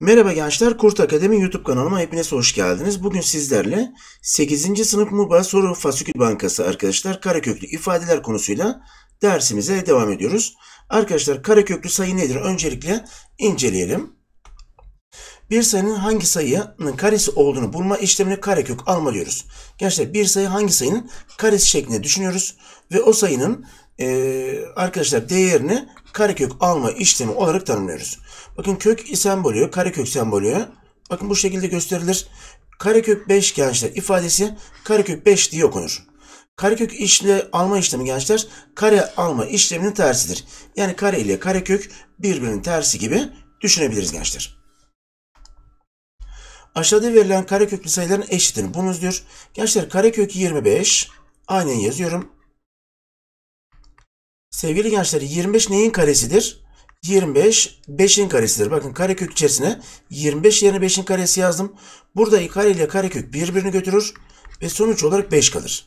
Merhaba gençler, Kurt Akademi YouTube kanalıma hepiniz hoş geldiniz. Bugün sizlerle 8. sınıf MUBA soru fasikül bankası arkadaşlar karaköklü ifadeler konusuyla dersimize devam ediyoruz. Arkadaşlar karaköklü sayı nedir? Öncelikle inceleyelim. Bir sayının hangi sayının karesi olduğunu bulma işlemini karekök alma diyoruz. Gençler bir sayı hangi sayının karesi şeklinde düşünüyoruz ve o sayının e, arkadaşlar değerini karekök alma işlemi olarak tanımlıyoruz. Bakın kök sembolü, karekök sembolü. Bakın bu şekilde gösterilir. Karekök 5 gençler ifadesi karekök 5 diye okunur. Karekök işle alma işlemi gençler kare alma işleminin tersidir. Yani kare ile karekök birbirinin tersi gibi düşünebiliriz gençler. Aşağıda verilen kareköklü sayıların eşittir. Bunu diyor. Gençler karekök 25. Aynen yazıyorum. Sevgili gençler 25 neyin karesidir? 25 5'in karesidir. Bakın karekök içerisine 25 yerine 5'in karesi yazdım. Burada kare ile karekök birbirini götürür ve sonuç olarak 5 kalır.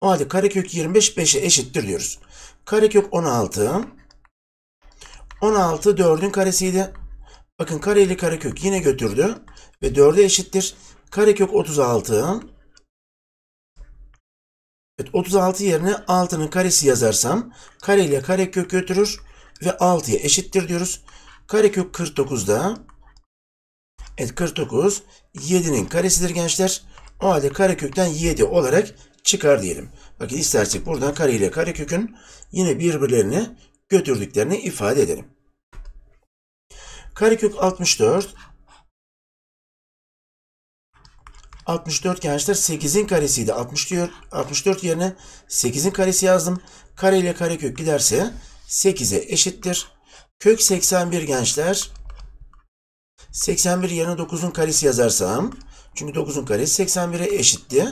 O halde karekök 25 5'e eşittir diyoruz. Karekök 16. 16 4'ün karesiydi. Bakın kareli karekök yine götürdü ve 4'e eşittir. Karekök 36. Evet, 36 yerine 6'nın karesi yazarsam kare ile karekök götürür ve 6'ya eşittir diyoruz. Karekök 49'da evet 49 7'nin karesidir gençler. O halde karekökten 7 olarak çıkar diyelim. Bakın istersek buradan kare ile karekökün yine birbirlerini götürdüklerini ifade edelim. Karekök 64. 64 gençler 8'in karesiydi. 64, 64 yerine 8'in karesi yazdım. Kare ile karekök giderse 8'e eşittir. Kök 81 gençler. 81 yerine 9'un karesi yazarsam. Çünkü 9'un karesi 81'e eşitti.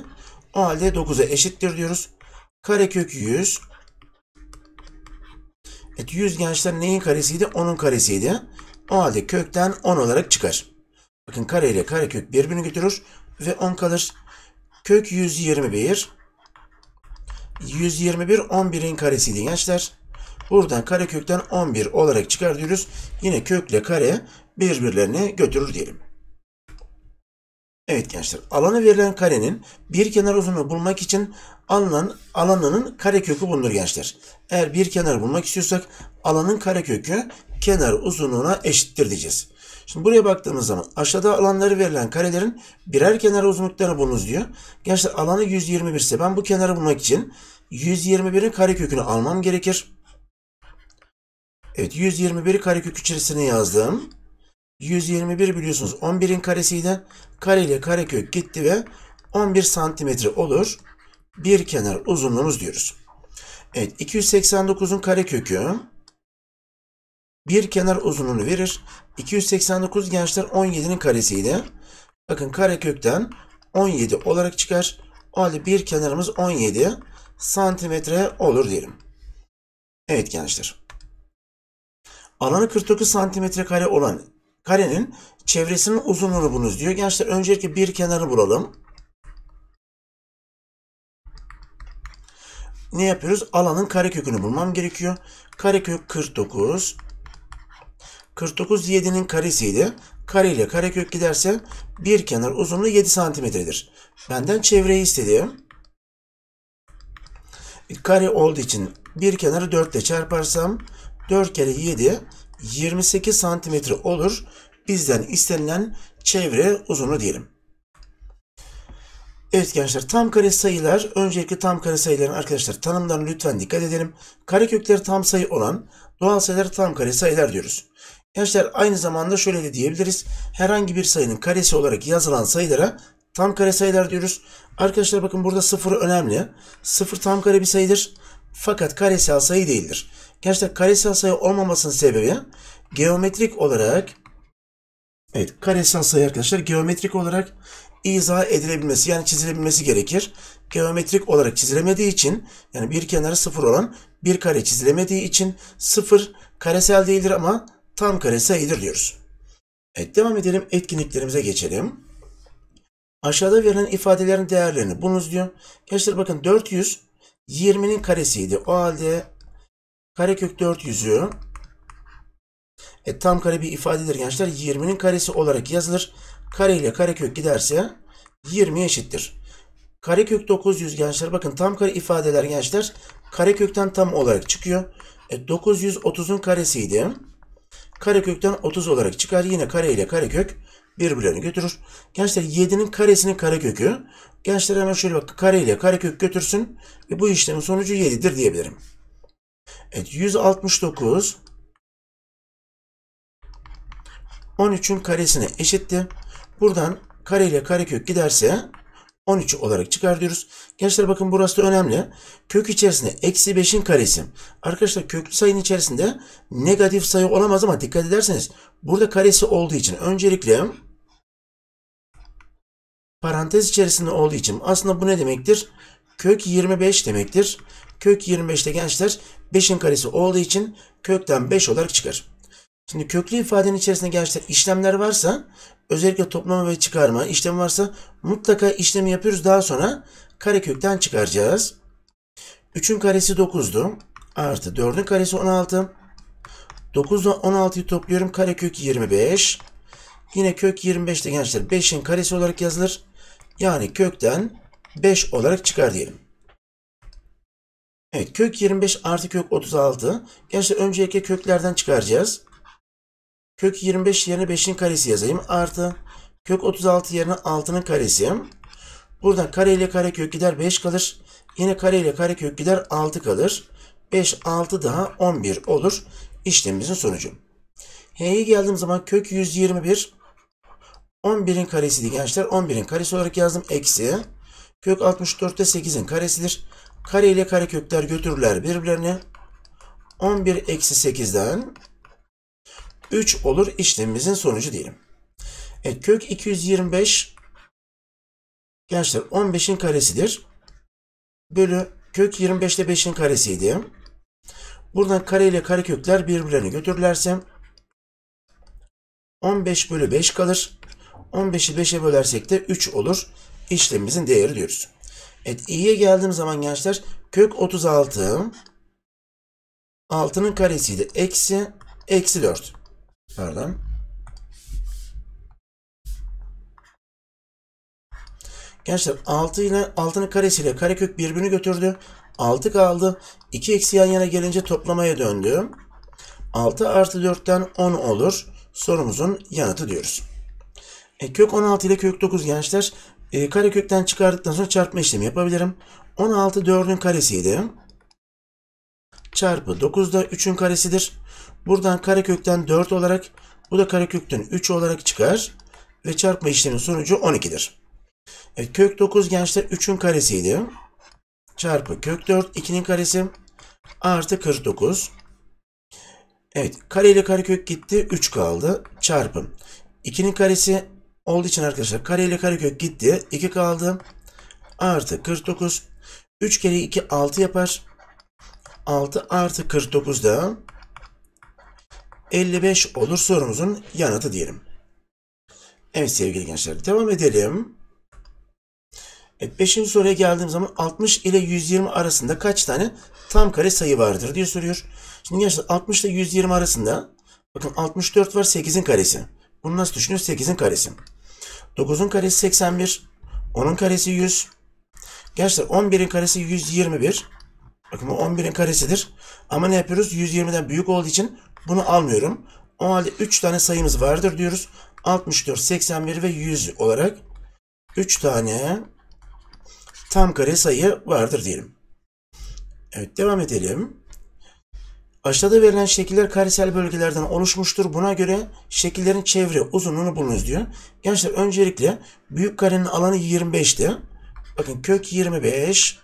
O halde 9'a eşittir diyoruz. Karekök 100. Evet 100 gençler neyin karesiydi? 10'un karesiydi. O halde kökten 10 olarak çıkar. Bakın kare ile kare kök birbirini götürür ve 10 kalır. Kök 121. 121 11'in karesiydi gençler. Buradan kare kökten 11 olarak çıkar diyoruz. Yine kökle kare birbirlerini götürür diyelim. Evet gençler alanı verilen karenin bir kenar uzunluğu bulmak için alınan alanının kare kökü bulunur gençler. Eğer bir kenar bulmak istiyorsak alanın kare kökü kenar uzunluğuna eşittir diyeceğiz. Şimdi buraya baktığımız zaman aşağıda alanları verilen karelerin birer kenar uzunluklarını bulunuz diyor. Gençler alanı 121 ise ben bu kenarı bulmak için 121'in karekökünü almam gerekir. Evet 121'i karekök içerisine yazdım. 121 biliyorsunuz 11'in karesiydi. Kare ile karekök gitti ve 11 santimetre olur. Bir kenar uzunluğumuz diyoruz. Evet 289'un karekökü bir kenar uzunluğunu verir. 289 gençler 17'nin karesiydi. Bakın karekökten 17 olarak çıkar. O halde bir kenarımız 17 santimetre olur diyelim. Evet gençler. Alanı 49 santimetre kare olan karenin çevresinin uzunluğunu bulunuz diyor. Gençler öncelikle bir kenarı bulalım. Ne yapıyoruz? Alanın karekökünü bulmam gerekiyor. Karekök 49 49 7'nin karesiydi. Kare ile karekök giderse bir kenar uzunluğu 7 santimetredir. Benden çevreyi istedi. Kare olduğu için bir kenarı 4 ile çarparsam 4 kere 7 28 santimetre olur. Bizden istenilen çevre uzunluğu diyelim. Evet gençler tam kare sayılar öncelikle tam kare sayıların arkadaşlar tanımlarına lütfen dikkat edelim. Karekökleri tam sayı olan doğal sayılar tam kare sayılar diyoruz. Gençler aynı zamanda şöyle de diyebiliriz. Herhangi bir sayının karesi olarak yazılan sayılara tam kare sayılar diyoruz. Arkadaşlar bakın burada sıfır önemli. Sıfır tam kare bir sayıdır. Fakat karesel sayı değildir. Gençler karesel sayı olmamasının sebebi geometrik olarak Evet karesel sayı arkadaşlar geometrik olarak izah edilebilmesi yani çizilebilmesi gerekir. Geometrik olarak çizilemediği için yani bir kenarı sıfır olan bir kare çizilemediği için sıfır karesel değildir ama tam kare sayıdır diyoruz. Evet devam edelim etkinliklerimize geçelim. Aşağıda verilen ifadelerin değerlerini bulunuz diyor. Gençler bakın 400 20'nin karesiydi. O halde karekök 400'ü e, tam kare bir ifadedir gençler. 20'nin karesi olarak yazılır. Kare ile karekök giderse 20 eşittir. Karekök 900 gençler bakın tam kare ifadeler gençler karekökten tam olarak çıkıyor. E, 930'un karesiydi. Karekökten 30 olarak çıkar. Yine kare ile karekök birbirlerini götürür. Gençler 7'nin karesinin karekökü. Gençler hemen şöyle bak kare ile karekök götürsün. E bu işlemin sonucu 7'dir diyebilirim. Evet 169 13'ün karesine eşitti. Buradan kare ile karekök giderse 13 olarak çıkar diyoruz. Gençler bakın burası da önemli. Kök içerisinde eksi 5'in karesi. Arkadaşlar köklü sayının içerisinde negatif sayı olamaz ama dikkat ederseniz burada karesi olduğu için öncelikle parantez içerisinde olduğu için aslında bu ne demektir? Kök 25 demektir. Kök 25'te gençler 5'in karesi olduğu için kökten 5 olarak çıkar. Şimdi köklü ifadenin içerisinde gençler işlemler varsa özellikle toplama ve çıkarma işlemi varsa mutlaka işlemi yapıyoruz. Daha sonra karekökten çıkaracağız. 3'ün karesi 9'du. Artı 4'ün karesi 16. 9 ile 16'yı topluyorum. Karekök 25. Yine kök 25 de gençler 5'in karesi olarak yazılır. Yani kökten 5 olarak çıkar diyelim. Evet kök 25 artı kök 36. Gençler öncelikle köklerden çıkaracağız. Kök 25 yerine 5'in karesi yazayım. Artı kök 36 yerine 6'nın karesi. Buradan kare ile kare kök gider 5 kalır. Yine kare ile kare kök gider 6 kalır. 5, 6 daha 11 olur. işlemimizin sonucu. H'ye geldiğim zaman kök 121 11'in karesiydi gençler. 11'in karesi olarak yazdım. Eksi kök 64'te 8'in karesidir. Kare ile kare kökler götürürler birbirlerine. 11 eksi 8'den 3 olur işlemimizin sonucu diyelim. E, kök 225 gençler 15'in karesidir. Bölü kök 25'te 5'in karesiydi. Buradan kare ile kare kökler birbirlerine götürürlerse 15 bölü 5 kalır. 15'i 5'e bölersek de 3 olur. İşlemimizin değeri diyoruz. Evet i'ye geldiğim zaman gençler kök 36 6'nın karesi eksi eksi 4. Pardon. Gençler 6 ile 6'nın karesiyle karekök birbirini götürdü. 6 kaldı. 2 eksi yan yana gelince toplamaya döndü. 6 artı 4'ten 10 olur. Sorumuzun yanıtı diyoruz. E, kök 16 ile kök 9 gençler e, karekökten çıkardıktan sonra çarpma işlemi yapabilirim. 16 4'ün karesiydi çarpı 9 da 3'ün karesidir. Buradan karekökten 4 olarak bu da karekökten 3 olarak çıkar ve çarpma işleminin sonucu 12'dir. Evet, kök 9 gençler 3'ün karesiydi. Çarpı kök 4 2'nin karesi artı 49. Evet kare ile karekök gitti 3 kaldı çarpı 2'nin karesi olduğu için arkadaşlar kare ile karekök gitti 2 kaldı artı 49. 3 kere 2 6 yapar. 6 artı 49 da 55 olur sorumuzun yanıtı diyelim. Evet sevgili gençler devam edelim. E, beşinci soruya geldiğim zaman 60 ile 120 arasında kaç tane tam kare sayı vardır diye soruyor. Şimdi gençler 60 ile 120 arasında bakın 64 var 8'in karesi. Bunu nasıl düşünüyoruz? 8'in karesi. 9'un karesi 81. 10'un karesi 100. Gençler 11'in karesi 121. Bakın bu 11'in karesidir. Ama ne yapıyoruz? 120'den büyük olduğu için bunu almıyorum. O halde 3 tane sayımız vardır diyoruz. 64, 81 ve 100 olarak 3 tane tam kare sayı vardır diyelim. Evet devam edelim. Aşağıda verilen şekiller karesel bölgelerden oluşmuştur. Buna göre şekillerin çevre uzunluğunu bulunuz diyor. Gençler öncelikle büyük karenin alanı 25'ti. Bakın kök 25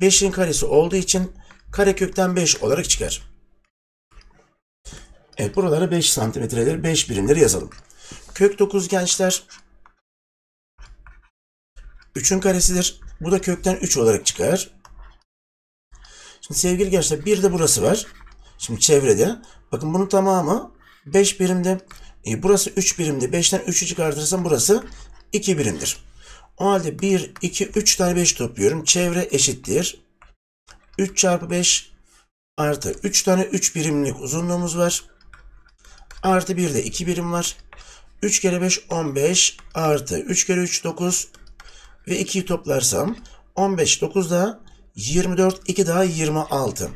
5'in karesi olduğu için karekökten 5 olarak çıkar. Evet buraları 5 santimetreleri 5 birimleri yazalım. Kök 9 gençler 3'ün karesidir. Bu da kökten 3 olarak çıkar. Şimdi sevgili gençler bir de burası var. Şimdi çevrede. Bakın bunun tamamı 5 birimde. E, burası 3 birimde. 5'ten 3'ü çıkartırsam burası 2 birimdir. O halde 1, 2, 3 tane 5 topluyorum. Çevre eşittir. 3 çarpı 5 artı 3 tane 3 birimlik uzunluğumuz var. Artı 1 de 2 birim var. 3 kere 5 15 artı 3 kere 3 9 ve 2'yi toplarsam 15 9 daha 24 2 daha 26.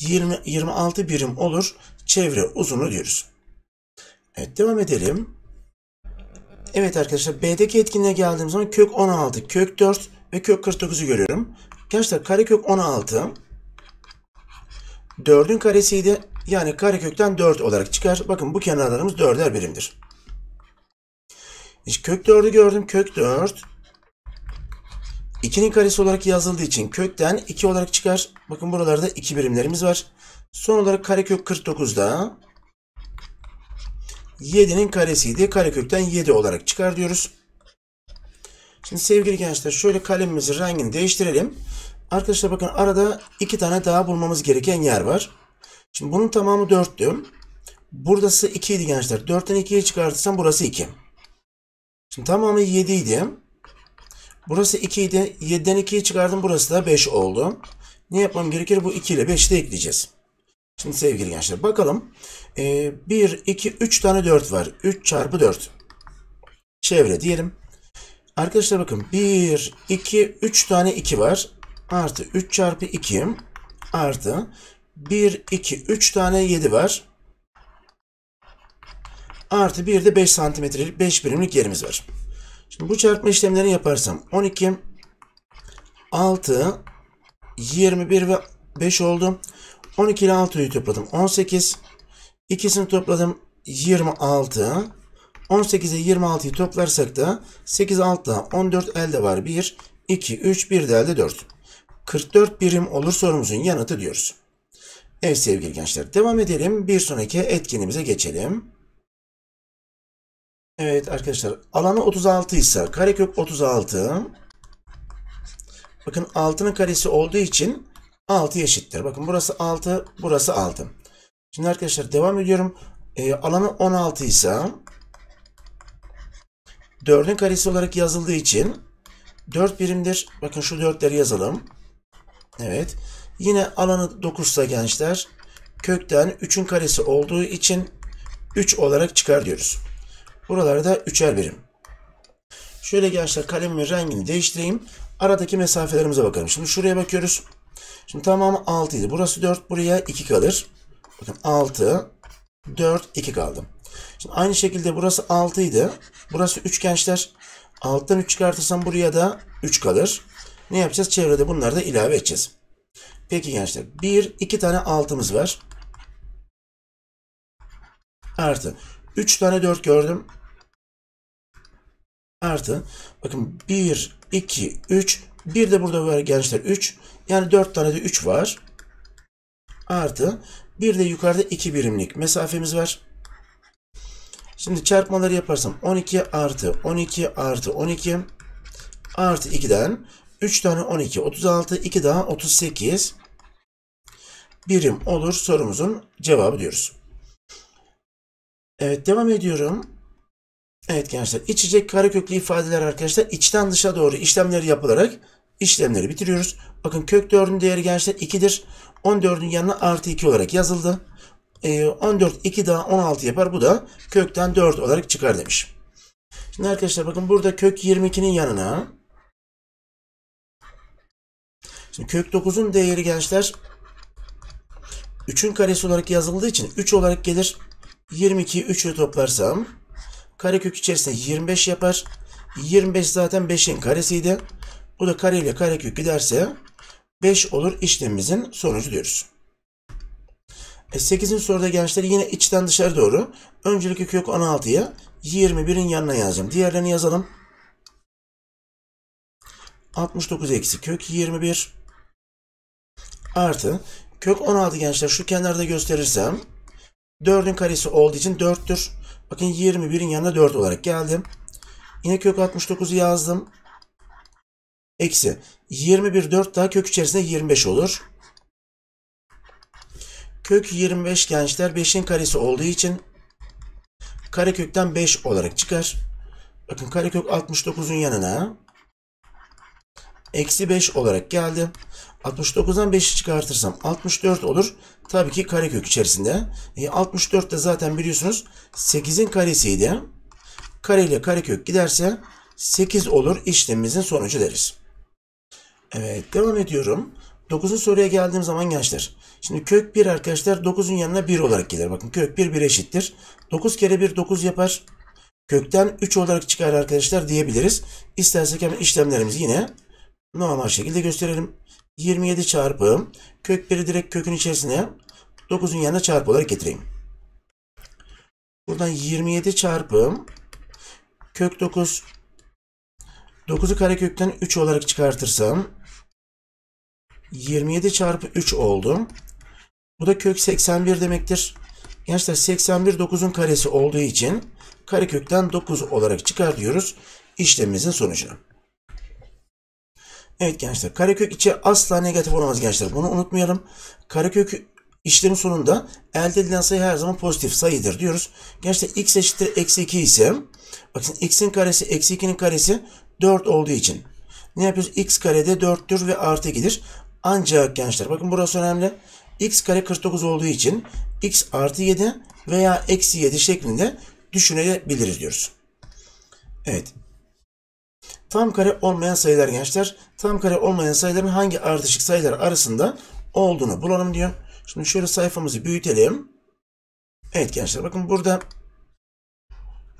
20, 26 birim olur. Çevre uzunluğu diyoruz. Evet devam edelim. Evet arkadaşlar B'deki etkinliğe geldiğim zaman kök 16, kök 4 ve kök 49'u görüyorum. Arkadaşlar karekök 16 4'ün karesiydi. Yani karekökten 4 olarak çıkar. Bakın bu kenarlarımız 4'er birimdir. İşte kök 4'ü gördüm. Kök 4 2'nin karesi olarak yazıldığı için kökten 2 olarak çıkar. Bakın buralarda 2 birimlerimiz var. Son olarak karekök 49'da 7'nin karesiydi. Karekökten 7 olarak çıkar diyoruz. Şimdi sevgili gençler şöyle kalemimizi rengini değiştirelim. Arkadaşlar bakın arada iki tane daha bulmamız gereken yer var. Şimdi bunun tamamı 4'tü. Burası 2 idi gençler. 4'ten 2'ye çıkartırsam burası 2. Şimdi tamamı 7 idi. Burası 2 idi. 7'den 2'yi çıkardım. Burası da 5 oldu. Ne yapmam gerekir? Bu 2 ile 5'i de ekleyeceğiz. Şimdi sevgili gençler bakalım. Ee, 1, 2, 3 tane 4 var. 3 çarpı 4. Çevre diyelim. Arkadaşlar bakın 1, 2, 3 tane 2 var. Artı 3 çarpı 2 artı 1, 2, 3 tane 7 var. Artı bir de 5 santimetrelik 5 birimlik yerimiz var. Şimdi bu çarpma işlemlerini yaparsam 12, 6, 21 ve 5 oldu. 12 ile 6'yı topladım 18. İkisini topladım 26. 18'e 26'yı toplarsak da 8 altta 14 elde var 1, 2, 3, 1 de elde 4. 44 birim olur sorumuzun yanıtı diyoruz. Evet sevgili gençler devam edelim. Bir sonraki etkinimize geçelim. Evet arkadaşlar alanı 36 ise karekök 36. Bakın 6'nın karesi olduğu için 6 eşittir. Bakın burası 6, burası 6. Şimdi arkadaşlar devam ediyorum. E, alanı 16 ise 4'ün karesi olarak yazıldığı için 4 birimdir. Bakın şu 4'leri yazalım. Evet. Yine alanı 9 ise gençler kökten 3'ün karesi olduğu için 3 olarak çıkar diyoruz. Buralarda 3'er birim. Şöyle gençler kalemin rengini değiştireyim. Aradaki mesafelerimize bakalım. Şimdi şuraya bakıyoruz. Şimdi tamamı 6 idi. Burası 4 buraya 2 kalır. Bakın 6 4 2 kaldım. Şimdi aynı şekilde burası 6 idi. Burası 3 gençler. Alttan 3 çıkartırsam buraya da 3 kalır. Ne yapacağız? Çevrede bunları da ilave edeceğiz. Peki gençler. 1 2 tane 6'mız var. Artı. 3 tane 4 gördüm. Artı. Bakın 1 2 3 bir de burada var gençler 3. Yani 4 tane de 3 var. Artı bir de yukarıda 2 birimlik mesafemiz var. Şimdi çarpmaları yaparsam 12 artı 12 artı 12 artı 2'den 3 tane 12 36 2 daha 38 birim olur sorumuzun cevabı diyoruz. Evet devam ediyorum. Evet gençler içecek kare köklü ifadeler arkadaşlar içten dışa doğru işlemleri yapılarak işlemleri bitiriyoruz. Bakın kök 4'ün değeri gençler 2'dir. 14'ün yanına artı 2 olarak yazıldı. E, 14 2 daha 16 yapar. Bu da kökten 4 olarak çıkar demiş. Şimdi arkadaşlar bakın burada kök 22'nin yanına Şimdi kök 9'un değeri gençler 3'ün karesi olarak yazıldığı için 3 olarak gelir. 22'yi 3'e toplarsam Karekök içerisinde 25 yapar. 25 zaten 5'in karesiydi. Bu da kare ile karekök giderse 5 olur işlemimizin sonucu diyoruz. E 8. soruda gençler yine içten dışarı doğru. Öncelikle kök 16'ya 21'in yanına yazacağım. Diğerlerini yazalım. 69 eksi kök 21 artı kök 16 gençler şu kenarda gösterirsem 4'ün karesi olduğu için 4'tür. Bakın 21'in yanına 4 olarak geldim. Yine kök 69'u yazdım. Eksi 21 4 daha kök içerisinde 25 olur. Kök 25 gençler 5'in karesi olduğu için karekökten 5 olarak çıkar. Bakın karekök 69'un yanına eksi 5 olarak geldi. 69'dan 5'i çıkartırsam 64 olur. Tabii ki karekök içerisinde. E, 64 de zaten biliyorsunuz 8'in karesiydi. Kare ile karekök giderse 8 olur işlemimizin sonucu deriz. Evet devam ediyorum. 9'un soruya geldiğim zaman gençler. Şimdi kök 1 arkadaşlar 9'un yanına 1 olarak gelir. Bakın kök 1 1 eşittir. 9 kere 1 9 yapar. Kökten 3 olarak çıkar arkadaşlar diyebiliriz. İstersek hemen işlemlerimizi yine normal şekilde gösterelim. 27 çarpı kök 1'i direkt kökün içerisine 9'un yanına çarpı olarak getireyim. Buradan 27 çarpı kök 9 9'u karekökten 3 olarak çıkartırsam 27 çarpı 3 oldu. Bu da kök 81 demektir. Gençler 81 9'un karesi olduğu için karekökten 9 olarak çıkartıyoruz işlemimizin sonucunu. Evet gençler karekök içi asla negatif olamaz gençler. Bunu unutmayalım. Karekök işlemi sonunda elde edilen sayı her zaman pozitif sayıdır diyoruz. Gençler x eşittir eksi 2 ise bakın x'in karesi eksi 2'nin karesi 4 olduğu için ne yapıyoruz? x karede 4'tür ve artı 2'dir. Ancak gençler bakın burası önemli. x kare 49 olduğu için x artı 7 veya eksi 7 şeklinde düşünebiliriz diyoruz. Evet Tam kare olmayan sayılar gençler. Tam kare olmayan sayıların hangi ardışık sayılar arasında olduğunu bulalım diyor. Şimdi şöyle sayfamızı büyütelim. Evet gençler bakın burada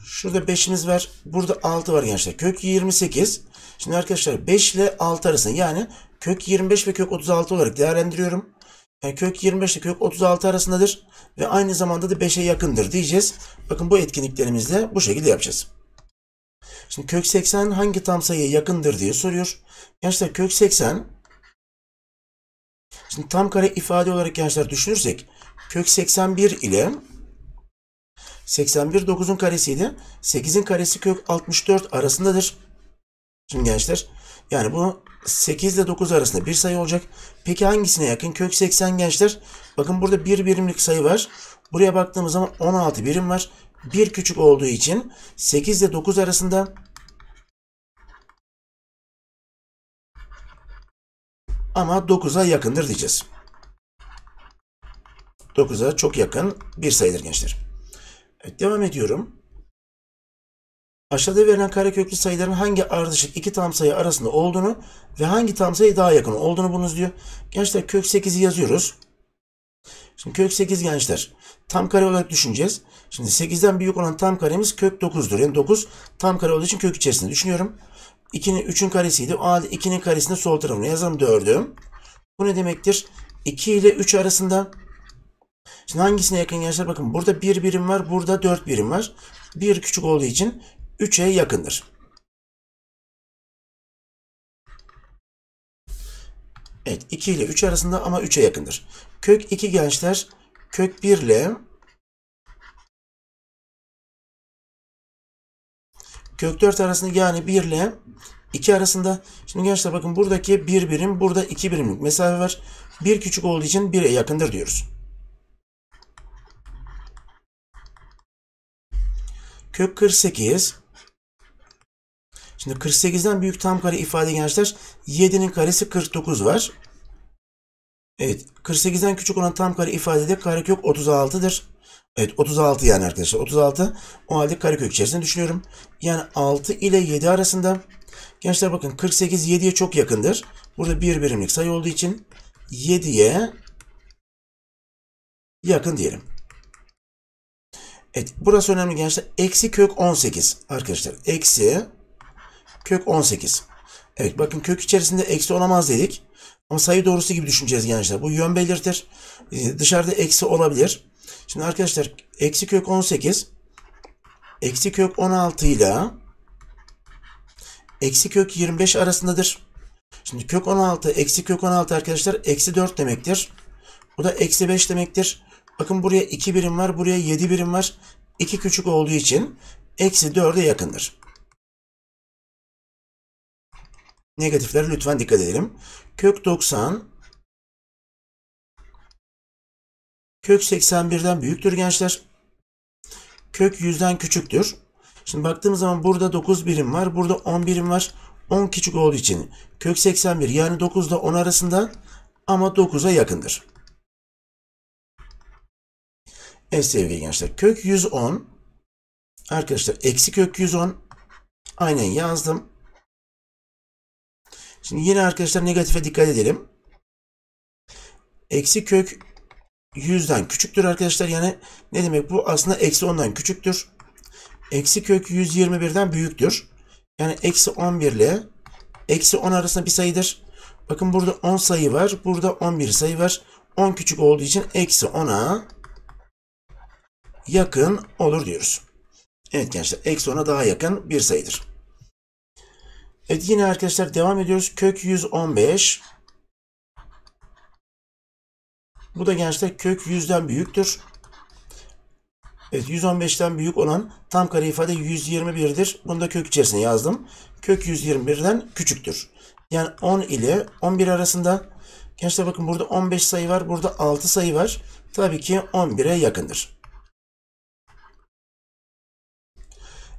şurada 5'imiz var. Burada 6 var gençler. Kök 28. Şimdi arkadaşlar 5 ile 6 arasında yani kök 25 ve kök 36 olarak değerlendiriyorum. Yani kök 25 ile kök 36 arasındadır ve aynı zamanda da 5'e yakındır diyeceğiz. Bakın bu etkinliklerimizle bu şekilde yapacağız. Şimdi kök 80 hangi tam sayıya yakındır diye soruyor. Gençler kök 80 Şimdi tam kare ifade olarak gençler düşünürsek kök 81 ile 81 9'un karesiydi. 8'in karesi kök 64 arasındadır. Şimdi gençler yani bu 8 ile 9 arasında bir sayı olacak. Peki hangisine yakın? Kök 80 gençler. Bakın burada bir birimlik sayı var. Buraya baktığımız zaman 16 birim var. 1 küçük olduğu için 8 ile 9 arasında ama 9'a yakındır diyeceğiz. 9'a çok yakın bir sayıdır gençler. Evet devam ediyorum. Aşağıda verilen kareköklü sayıların hangi ardışık iki tam sayı arasında olduğunu ve hangi tam sayı daha yakın olduğunu bulunuz diyor. Gençler kök 8'i yazıyoruz. Şimdi kök 8 gençler. Tam kare olarak düşüneceğiz. Şimdi 8'den büyük olan tam karemiz kök 9'dur. Yani 9 tam kare olduğu için kök içerisinde düşünüyorum. 2'nin 3'ün karesiydi. O halde 2'nin karesini sol tarafına yazalım 4'ü. Bu ne demektir? 2 ile 3 arasında. Şimdi hangisine yakın gençler? Bakın burada 1 birim var. Burada 4 birim var. 1 küçük olduğu için 3'e yakındır. Evet 2 ile 3 arasında ama 3'e yakındır. Kök 2 gençler kök 1 ile kök 4 arasında yani 1 ile 2 arasında. Şimdi gençler bakın buradaki 1 birim burada 2 birimlik mesafe var. 1 küçük olduğu için 1'e yakındır diyoruz. Kök 48 Şimdi 48'den büyük tam kare ifade gençler 7'nin karesi 49 var. Evet 48'den küçük olan tam kare ifadede karekök 36'dır. Evet 36 yani arkadaşlar 36 o halde karekök içerisinde düşünüyorum. Yani 6 ile 7 arasında gençler bakın 48 7'ye çok yakındır. Burada bir birimlik sayı olduğu için 7'ye yakın diyelim. Evet burası önemli gençler. Eksi kök 18 arkadaşlar. Eksi Kök 18. Evet bakın kök içerisinde eksi olamaz dedik. Ama sayı doğrusu gibi düşüneceğiz gençler. Bu yön belirtir. Ee, dışarıda eksi olabilir. Şimdi arkadaşlar eksi kök 18 eksi kök 16 ile eksi kök 25 arasındadır. Şimdi kök 16 eksi kök 16 arkadaşlar eksi 4 demektir. Bu da eksi 5 demektir. Bakın buraya 2 birim var. Buraya 7 birim var. 2 küçük olduğu için eksi 4'e yakındır. negatiflere lütfen dikkat edelim. Kök 90 kök 81'den büyüktür gençler. Kök 100'den küçüktür. Şimdi baktığımız zaman burada 9 birim var. Burada 10 birim var. 10 küçük olduğu için kök 81 yani 9 ile 10 arasında ama 9'a yakındır. Evet sevgili gençler kök 110 arkadaşlar eksi kök 110 aynen yazdım. Şimdi yine arkadaşlar negatife dikkat edelim. Eksi kök 100'den küçüktür arkadaşlar. Yani ne demek bu? Aslında eksi 10'dan küçüktür. Eksi kök 121'den büyüktür. Yani eksi 11 ile eksi 10 arasında bir sayıdır. Bakın burada 10 sayı var. Burada 11 sayı var. 10 küçük olduğu için eksi 10'a yakın olur diyoruz. Evet gençler eksi 10'a daha yakın bir sayıdır. Evet yine arkadaşlar devam ediyoruz. Kök 115. Bu da gençler kök 100'den büyüktür. Evet 115'ten büyük olan tam kare ifade 121'dir. Bunu da kök içerisine yazdım. Kök 121'den küçüktür. Yani 10 ile 11 arasında gençler bakın burada 15 sayı var. Burada 6 sayı var. Tabii ki 11'e yakındır.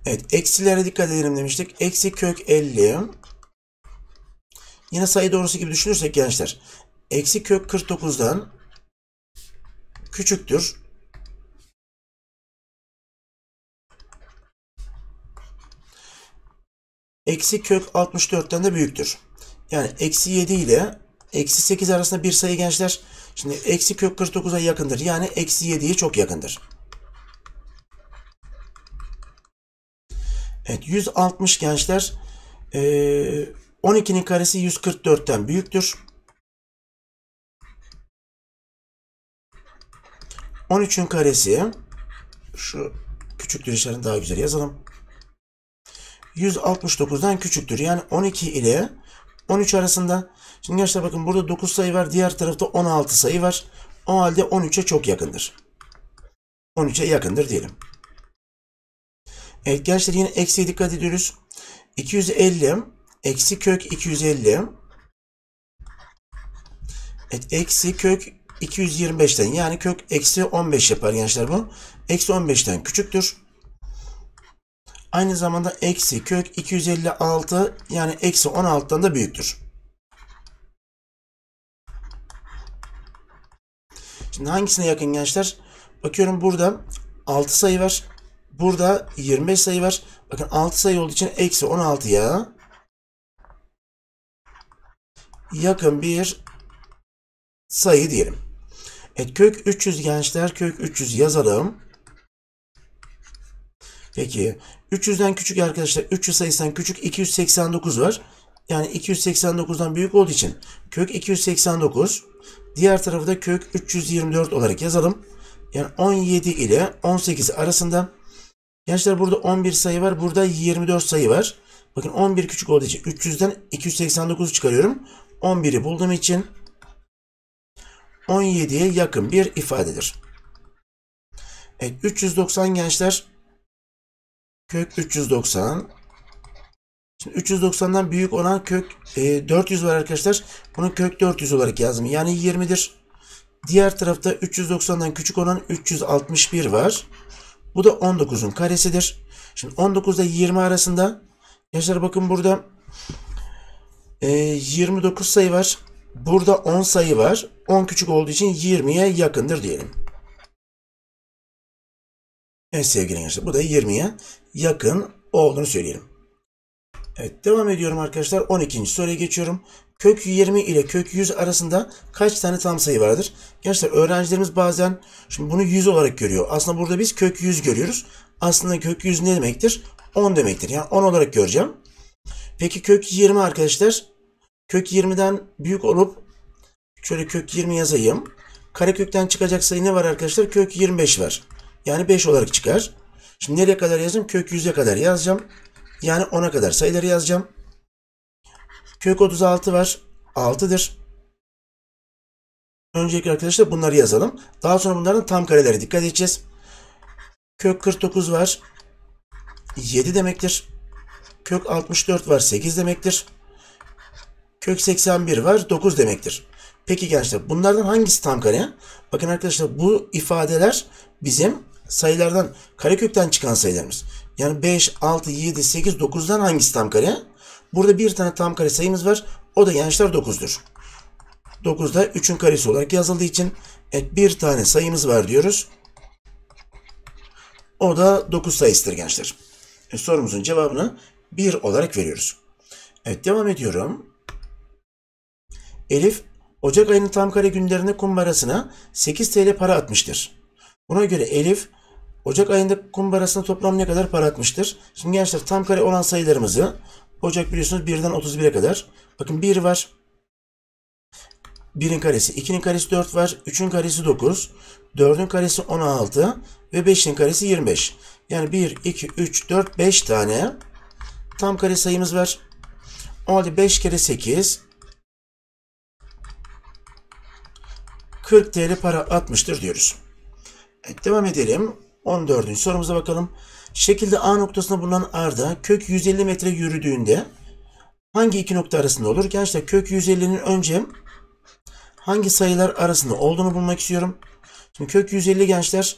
Evet eksilere dikkat edelim demiştik. Eksi kök 50. Yine sayı doğrusu gibi düşünürsek gençler. Eksi kök 49'dan küçüktür. Eksi kök 64'ten de büyüktür. Yani eksi 7 ile eksi 8 arasında bir sayı gençler. Şimdi eksi kök 49'a yakındır. Yani eksi 7'ye çok yakındır. Evet 160 gençler 12'nin karesi 144'ten büyüktür. 13'ün karesi şu küçük işlerini daha güzel yazalım. 169'dan küçüktür. Yani 12 ile 13 arasında. Şimdi gençler bakın burada 9 sayı var. Diğer tarafta 16 sayı var. O halde 13'e çok yakındır. 13'e yakındır diyelim. Evet gençler yine eksiye dikkat ediyoruz. 250 eksi kök 250 Evet eksi kök 225'ten yani kök eksi 15 yapar gençler bu. Eksi 15'ten küçüktür. Aynı zamanda eksi kök 256 yani eksi 16'dan da büyüktür. Şimdi hangisine yakın gençler? Bakıyorum burada 6 sayı var. Burada 25 sayı var. Bakın 6 sayı olduğu için eksi 16 ya yakın bir sayı diyelim. Evet kök 300 gençler kök 300 yazalım. Peki 300'den küçük arkadaşlar 300 sayısından küçük 289 var. Yani 289'dan büyük olduğu için kök 289 diğer tarafı da kök 324 olarak yazalım. Yani 17 ile 18 arasında Gençler burada 11 sayı var. Burada 24 sayı var. Bakın 11 küçük olduğu için 300'den 289 çıkarıyorum. 11'i bulduğum için 17'ye yakın bir ifadedir. Evet 390 gençler. Kök 390. Şimdi 390'dan büyük olan kök e, 400 var arkadaşlar. Bunun kök 400 olarak yazdım. Yani 20'dir. Diğer tarafta 390'dan küçük olan 361 var. Bu da 19'un karesidir. Şimdi 19 ile 20 arasında gençler bakın burada e, 29 sayı var. Burada 10 sayı var. 10 küçük olduğu için 20'ye yakındır diyelim. Evet sevgili gençler bu da 20'ye yakın olduğunu söyleyelim. Evet devam ediyorum arkadaşlar. 12. soruya geçiyorum kök 20 ile kök 100 arasında kaç tane tam sayı vardır? Gençler öğrencilerimiz bazen şimdi bunu 100 olarak görüyor. Aslında burada biz kök 100 görüyoruz. Aslında kök 100 ne demektir? 10 demektir. Yani 10 olarak göreceğim. Peki kök 20 arkadaşlar kök 20'den büyük olup şöyle kök 20 yazayım. Karekökten çıkacak sayı ne var arkadaşlar? Kök 25 var. Yani 5 olarak çıkar. Şimdi nereye kadar yazacağım? Kök 100'e kadar yazacağım. Yani 10'a kadar sayıları yazacağım. Kök 36 var. 6'dır. Öncelikle arkadaşlar bunları yazalım. Daha sonra bunların tam karelere dikkat edeceğiz. Kök 49 var. 7 demektir. Kök 64 var. 8 demektir. Kök 81 var. 9 demektir. Peki gençler bunlardan hangisi tam kare? Bakın arkadaşlar bu ifadeler bizim sayılardan karekökten çıkan sayılarımız. Yani 5, 6, 7, 8, 9'dan hangisi tam kare? Burada bir tane tam kare sayımız var. O da gençler 9'dur. 9'da 3'ün karesi olarak yazıldığı için evet, bir tane sayımız var diyoruz. O da 9 sayısıdır gençler. E, sorumuzun cevabını 1 olarak veriyoruz. Evet devam ediyorum. Elif Ocak ayının tam kare günlerinde kumbarasına 8 TL para atmıştır. Buna göre Elif Ocak ayında kumbarasına toplam ne kadar para atmıştır? Şimdi gençler tam kare olan sayılarımızı Ocak biliyorsunuz 1'den 31'e kadar. Bakın 1 var. 1'in karesi 2'nin karesi 4 var. 3'ün karesi 9. 4'ün karesi 16 ve 5'in karesi 25. Yani 1, 2, 3, 4, 5 tane tam kare sayımız var. O halde 5 kere 8 40 TL para atmıştır diyoruz. Evet, devam edelim. 14. sorumuza bakalım. Şekilde A noktasına bulunan Arda kök 150 metre yürüdüğünde hangi iki nokta arasında olur? Gençler kök 150'nin önce hangi sayılar arasında olduğunu bulmak istiyorum. Şimdi kök 150 gençler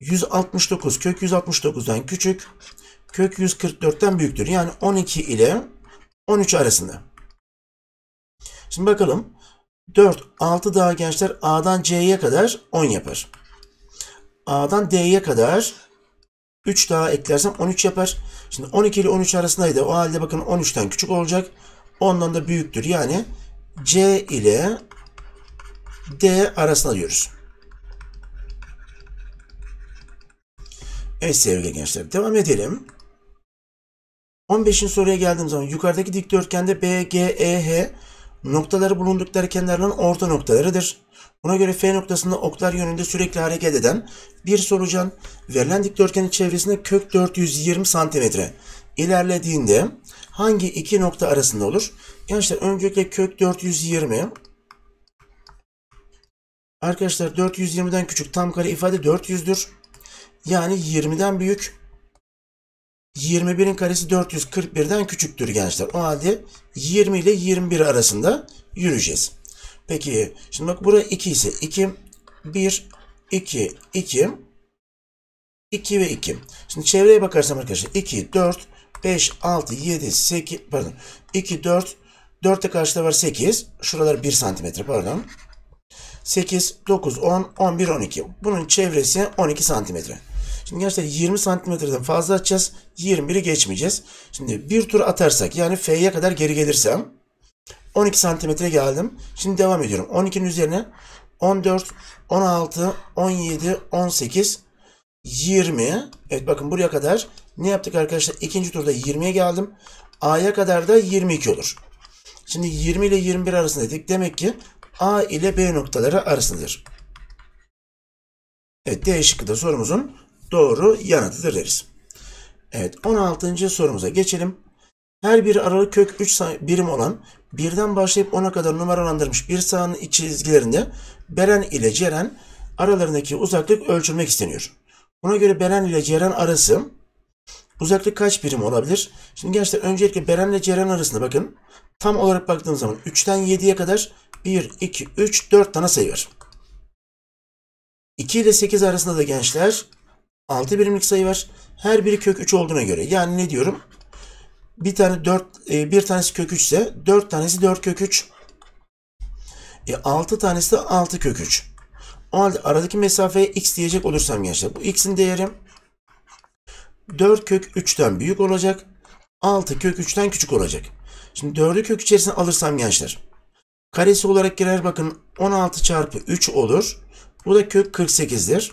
169 kök 169'dan küçük kök 144'ten büyüktür. Yani 12 ile 13 arasında. Şimdi bakalım 4 6 daha gençler A'dan C'ye kadar 10 yapar. A'dan D'ye kadar 3 daha eklersem 13 yapar. Şimdi 12 ile 13 arasındaydı. O halde bakın 13'ten küçük olacak. Ondan da büyüktür. Yani C ile D arasında diyoruz. Evet sevgili gençler devam edelim. 15. soruya geldiğim zaman yukarıdaki dikdörtgende BGEH noktaları bulundukları kenarların orta noktalarıdır. Buna göre F noktasında oklar yönünde sürekli hareket eden bir solucan verilen dikdörtgenin çevresinde kök 420 santimetre ilerlediğinde hangi iki nokta arasında olur? Gençler öncelikle kök 420 Arkadaşlar 420'den küçük tam kare ifade 400'dür. Yani 20'den büyük 21'in karesi 441'den küçüktür gençler. O halde 20 ile 21 arasında yürüyeceğiz. Peki şimdi bak buraya 2 ise 2, 1, 2, 2, 2 ve 2. Şimdi çevreye bakarsam arkadaşlar 2, 4, 5, 6, 7, 8 pardon 2, 4, 4'te karşıda var 8. Şuralar 1 santimetre pardon. 8, 9, 10, 11, 12. Bunun çevresi 12 santimetre. Şimdi gençler 20 santimetreden fazla atacağız. 21'i geçmeyeceğiz. Şimdi bir tur atarsak yani F'ye kadar geri gelirsem 12 santimetre geldim. Şimdi devam ediyorum. 12'nin üzerine 14, 16, 17, 18, 20. Evet bakın buraya kadar ne yaptık arkadaşlar? İkinci turda 20'ye geldim. A'ya kadar da 22 olur. Şimdi 20 ile 21 arasında dedik. Demek ki A ile B noktaları arasındadır. Evet D şıkkı da sorumuzun Doğru yanıtıdır deriz. Evet 16. sorumuza geçelim. Her bir aralık kök 3 birim olan birden başlayıp 10'a kadar numaralandırmış bir sahanın iç çizgilerinde Beren ile Ceren aralarındaki uzaklık ölçülmek isteniyor. Buna göre Beren ile Ceren arası uzaklık kaç birim olabilir? Şimdi gençler öncelikle Beren ile Ceren arasında bakın tam olarak baktığım zaman 3'ten 7'ye kadar 1, 2, 3, 4 tane sayı var. 2 ile 8 arasında da gençler 6 birimlik sayı var. Her biri kök 3 olduğuna göre. Yani ne diyorum? Bir tane 4 e, bir tanesi kök 3 ise 4 tanesi 4 kök 3. E, 6 tanesi de 6 kök 3. O halde aradaki mesafeye x diyecek olursam gençler bu x'in değeri 4 kök 3'ten büyük olacak. 6 kök 3'ten küçük olacak. Şimdi 4'ü kök içerisine alırsam gençler karesi olarak girer bakın 16 çarpı 3 olur. Bu da kök 48'dir.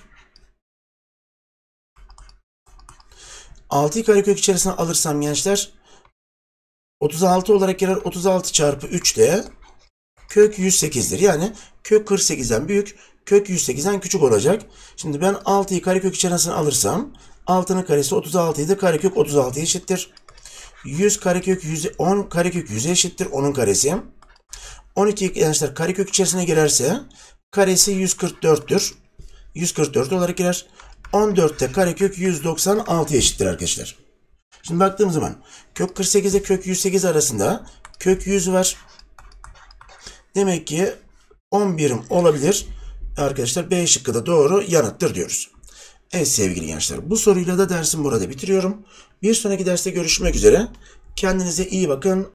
6'yı karekök içerisine alırsam gençler 36 olarak gelir 36 çarpı 3 de kök 108'dir. Yani kök 48'den büyük, kök 108'den küçük olacak. Şimdi ben 6'yı karekök içerisine alırsam 6'nın karesi 36 Karekök 36 eşittir. 100 karekök 100 10 karekök 100'e eşittir onun karesi. 12 gençler karekök içerisine girerse karesi 144'tür. 144 olarak girer. 14'te karekök 196 eşittir arkadaşlar. Şimdi baktığım zaman kök 48 ile kök 108 arasında kök 100 var. Demek ki 10 olabilir. Arkadaşlar B şıkkı da doğru yanıttır diyoruz. Evet sevgili gençler bu soruyla da dersim burada bitiriyorum. Bir sonraki derste görüşmek üzere. Kendinize iyi bakın.